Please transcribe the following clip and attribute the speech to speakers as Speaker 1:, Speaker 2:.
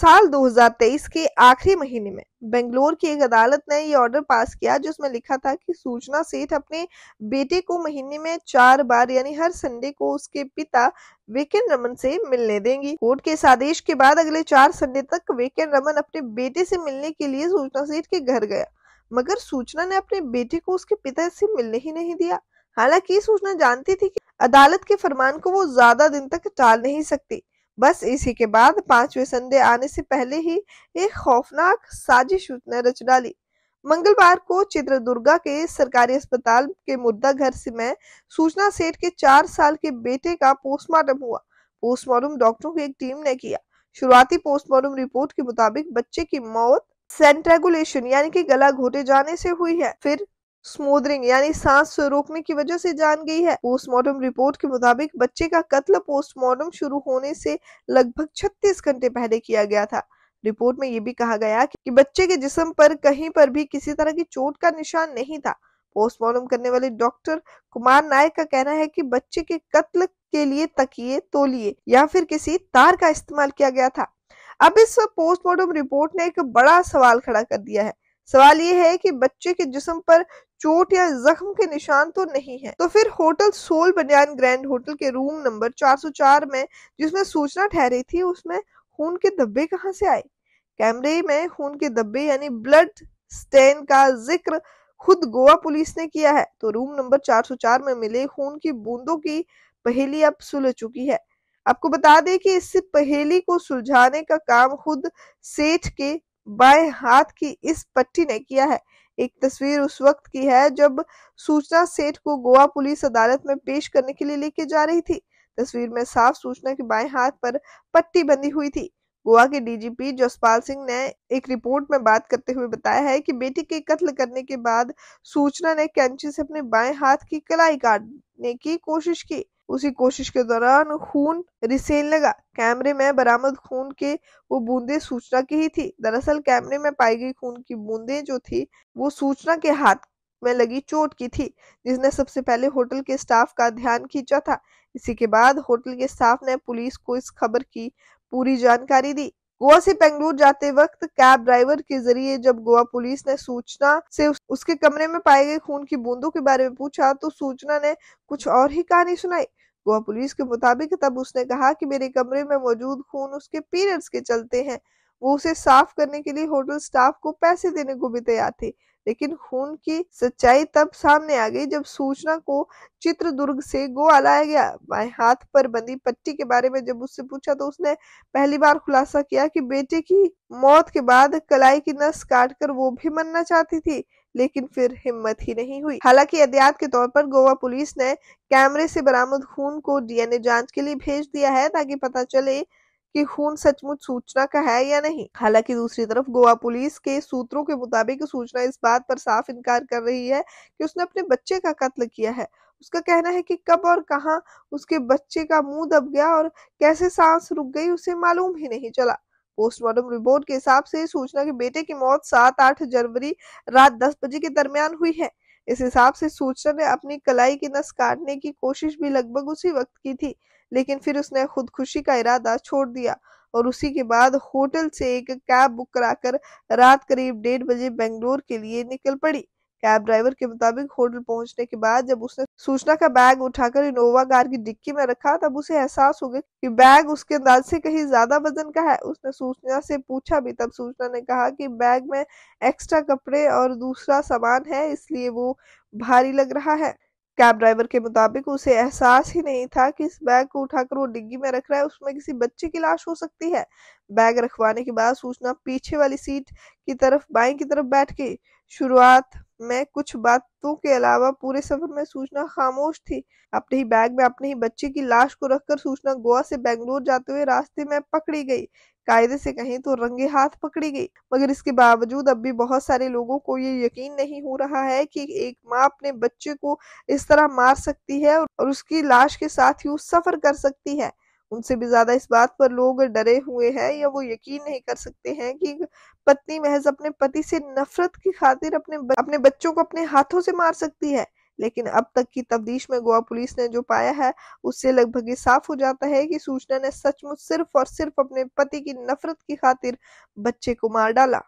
Speaker 1: साल 2023 के आखिरी महीने में बेंगलोर की एक अदालत ने ये ऑर्डर पास किया जिसमें लिखा था कि सूचना सेठ अपने बेटे को महीने में चार बार यानी हर संडे को उसके पिता वेकेन रमन से मिलने देंगी कोर्ट के इस आदेश के बाद अगले चार संडे तक वेकेन रमन अपने बेटे से मिलने के लिए सूचना सेठ के घर गया मगर सूचना ने अपने बेटे को उसके पिता से मिलने ही नहीं दिया हालांकि सूचना जानती थी कि अदालत के फरमान को वो ज्यादा दिन तक टाल नहीं सकती बस इसी के बाद पांचवें संडे आने से पहले ही एक खौफनाक साजिश उसने रच डाली मंगलवार को चित्रदुर्गा के सरकारी अस्पताल के मुर्दा घर से में सूचना सेठ के चार साल के बेटे का पोस्टमार्टम हुआ पोस्टमार्टम डॉक्टरों की एक टीम ने किया शुरुआती पोस्टमार्टम रिपोर्ट के मुताबिक बच्चे की मौत सेंट्रेगुलेशन यानी कि गला घोटे जाने से हुई है फिर स्मूदरिंग यानी सांस रोकने की वजह से जान गई है पोस्टमार्टम रिपोर्ट के मुताबिक बच्चे का कत्ल पोस्टमार्टम शुरू होने से लगभग 36 घंटे पहले किया गया था रिपोर्ट में यह भी कहा गया कि बच्चे के जिस्म पर कहीं पर भी किसी तरह की चोट का निशान नहीं था पोस्टमार्टम करने वाले डॉक्टर कुमार नायक का कहना है कि बच्चे के कत्ल के लिए तकिए तोलिए या फिर किसी तार का इस्तेमाल किया गया था अब इस पोस्टमार्टम रिपोर्ट ने एक बड़ा सवाल खड़ा कर दिया है सवाल ये है कि बच्चे के जिस्म पर चोट या जख्म के निशान तो नहीं है तो फिर hotel soul banyan grand hotel के रूम नंबर 404 में जिसमें सूचना ठहरी थी उसमें खून के धब्बे कहाँ से आए कैमरे में खून के धब्बे यानी ब्लड स्टेन का जिक्र खुद गोवा पुलिस ने किया है तो रूम नंबर 404 में मिले खून की बूंदों की पहेली अब सुलझ चुकी है आपको बता दें कि इस पहेली को सुलझाने का काम खुद सेठ के बाएं हाथ की इस पट्टी ने किया है एक तस्वीर उस वक्त की है जब सूचना सेठ को गोवा पुलिस अदालत में पेश करने के लिए लेके जा रही थी तस्वीर में साफ सूचना के बाएं हाथ पर पट्टी बंधी हुई थी गोवा के डीजीपी जसपाल सिंह ने एक रिपोर्ट में बात करते हुए बताया है कि बेटी के कत्ल करने के बाद सूचना ने कैंची से अपने बाएं हाथ की कलाई काटने की कोशिश की उसी कोशिश के दौरान खून रिसेन लगा कैमरे में बरामद खून के वो बूंदे सूचना की ही थी दरअसल कैमरे में पाई गई खून की बूंदे जो थी वो सूचना के हाथ में लगी चोट की थी जिसने सबसे पहले होटल के स्टाफ का ध्यान खींचा था इसी के बाद होटल के स्टाफ ने पुलिस को इस खबर की पूरी जानकारी दी गोवा से बेंगलुरु जाते वक्त कैब ड्राइवर के जरिए जब गोवा पुलिस ने सूचना से उस, उसके कमरे में पाए गए खून की बूंदों के बारे में पूछा तो सूचना ने कुछ और ही कहानी सुनाई गोवा पुलिस के मुताबिक तब उसने कहा कि मेरे कमरे में मौजूद खून उसके पीरियड्स के चलते हैं वो उसे साफ करने के लिए होटल स्टाफ को पैसे देने को भी तैयार थे लेकिन खून की सच्चाई तब सामने आ गई जब सूचना को चित्रदुर्ग से गोवा लाया गया बाएं हाथ पर बंधी पट्टी के बारे में जब उससे पूछा तो उसने पहली बार खुलासा किया कि बेटे की मौत के बाद कलाई की नस काटकर वो भी मरना चाहती थी लेकिन फिर हिम्मत ही नहीं हुई हालांकि एहतियात के तौर पर गोवा पुलिस ने कैमरे से बरामद खून को डीएनए जांच के लिए भेज दिया है ताकि पता चले कि खून सचमुच सूचना का है या नहीं हालांकि दूसरी तरफ गोवा पुलिस के सूत्रों के मुताबिक सूचना इस बात पर साफ इनकार कर रही है कि उसने अपने बच्चे का कत्ल किया है उसका कहना है कि कब और कहां उसके बच्चे का मुंह दब गया और कैसे सांस रुक गई उसे मालूम ही नहीं चला पोस्टमार्टम रिपोर्ट के हिसाब से सूचना के बेटे की मौत सात आठ जनवरी रात दस बजे के दरमियान हुई है इस हिसाब से सूचना ने अपनी कलाई की नस काटने की कोशिश भी लगभग उसी वक्त की थी लेकिन फिर उसने खुदकुशी का इरादा छोड़ दिया और उसी के बाद होटल से एक कैब बुक कराकर रात करीब डेढ़ बजे बेंगलोर के लिए निकल पड़ी कैब ड्राइवर के मुताबिक होटल पहुंचने के बाद जब उसने सूचना का बैग उठाकर इनोवा कार की डिक्की में रखा तब उसे एहसास हो गया कि बैग उसके अंदाज से कहीं ज्यादा वजन का है उसने सूचना से पूछा भी तब सूचना ने कहा कि बैग में एक्स्ट्रा कपड़े और दूसरा सामान है इसलिए वो भारी लग रहा है कैब ड्राइवर के मुताबिक उसे एहसास ही नहीं था कि इस बैग को उठाकर वो डिग्गी में रख रहा है उसमें किसी बच्चे की लाश हो सकती है बैग रखवाने के बाद सूचना पीछे वाली सीट की तरफ बाई की तरफ बैठ गई शुरुआत में कुछ बातों के अलावा पूरे सफर में सूचना खामोश थी अपने ही बैग में अपने ही बच्चे की लाश को रखकर सूचना गोवा से बेंगलोर जाते हुए रास्ते में पकड़ी गई कायदे से कहें तो रंगे हाथ पकड़ी गई मगर इसके बावजूद अब भी बहुत सारे लोगों को ये यकीन नहीं हो रहा है कि एक माँ अपने बच्चे को इस तरह मार सकती है और उसकी लाश के साथ ही सफर कर सकती है उनसे भी ज़्यादा इस बात पर लोग डरे हुए हैं या वो यकीन नहीं कर सकते हैं कि पत्नी महज अपने पति से नफरत की खातिर अपने ब, अपने बच्चों को अपने हाथों से मार सकती है लेकिन अब तक की तफ्तीश में गोवा पुलिस ने जो पाया है उससे लगभग ये साफ हो जाता है कि सूचना ने सचमुच सिर्फ और सिर्फ अपने पति की नफरत की खातिर बच्चे को मार डाला